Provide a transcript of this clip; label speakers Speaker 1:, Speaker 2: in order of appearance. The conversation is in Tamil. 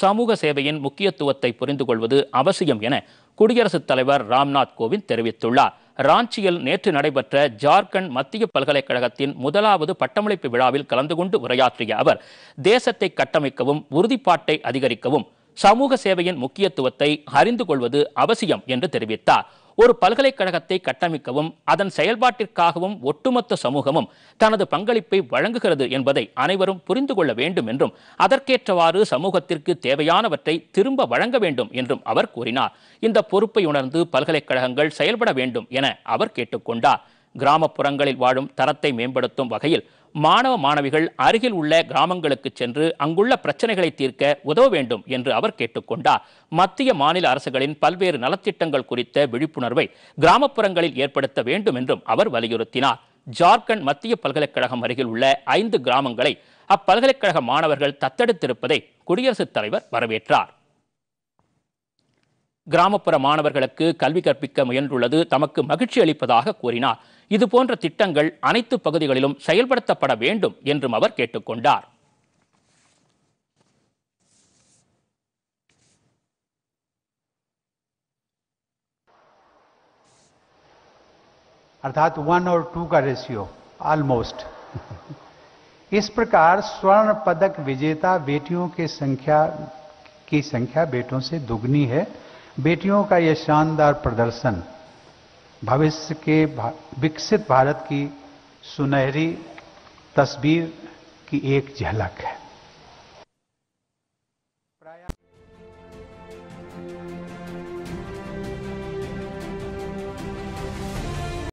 Speaker 1: சமூக சேவையின் முக்கியத்துவத்தை புரிந்து கொள்வது அவசியம் என குடியரசுத் தலைவர் ராம்நாத் கோவிந்த் தெரிவித்துள்ளார் ராஞ்சியில் நேற்று நடைபெற்ற ஜார்க்கண்ட் மத்திய பல்கலைக்கழகத்தின் முதலாவது பட்டமளிப்பு விழாவில் கலந்து கொண்டு உரையாற்றிய அவர் தேசத்தை கட்டமைக்கவும் உறுதிப்பாட்டை அதிகரிக்கவும் சமூக சேவையின் முக்கியத்துவத்தை அறிந்து கொள்வது அவசியம் என்று தெரிவித்தார் ஒரு பல்கலைக்கழகத்தை கட்டமைக்கவும் அதன் செயல்பாட்டிற்காகவும் ஒட்டுமொத்த சமூகமும் தனது பங்களிப்பை வழங்குகிறது என்பதை அனைவரும் புரிந்து கொள்ள வேண்டும் என்றும் அதற்கேற்றவாறு சமூகத்திற்கு தேவையானவற்றை திரும்ப வழங்க வேண்டும் என்றும் அவர் கூறினார் இந்த பொறுப்பை உணர்ந்து பல்கலைக்கழகங்கள் செயல்பட வேண்டும் என அவர் கேட்டுக்கொண்டார் கிராமப்புறங்களில் வாழும் தரத்தை மேம்படுத்தும் வகையில் மாணவ மாணவிகள் அருகில் உள்ள கிராமங்களுக்கு சென்று அங்குள்ள பிரச்சனைகளை தீர்க்க உதவ வேண்டும் என்று அவர் கேட்டுக்கொண்டார் மத்திய மாநில அரசுகளின் பல்வேறு நலத்திட்டங்கள் குறித்த விழிப்புணர்வை கிராமப்புறங்களில் ஏற்படுத்த வேண்டும் என்றும் அவர் வலியுறுத்தினார் ஜார்க்கண்ட் மத்திய பல்கலைக்கழகம் அருகில் உள்ள ஐந்து கிராமங்களை அப்பல்கலைக்கழக மாணவர்கள் தத்தெடுத்திருப்பதை குடியரசுத் தலைவர் வரவேற்றார் கிராமப்புற மாணவர்களுக்கு கல்வி கற்பிக்க முயன்றுள்ளது தமக்கு மகிழ்ச்சி அளிப்பதாக கூறினார் இதுபோன்ற திட்டங்கள் அனைத்து பகுதிகளிலும் செயல்படுத்தப்பட வேண்டும் என்றும் அவர் கேட்டுக்கொண்டார்
Speaker 2: अर्थात वन और टू का रेशियो ऑलमोस्ट इस प्रकार स्वर्ण पदक विजेता बेटियों के संख्या की संख्या बेटों से दुगनी है बेटियों का यह शानदार प्रदर्शन भविष्य के भा, विकसित भारत की सुनहरी तस्वीर की एक झलक है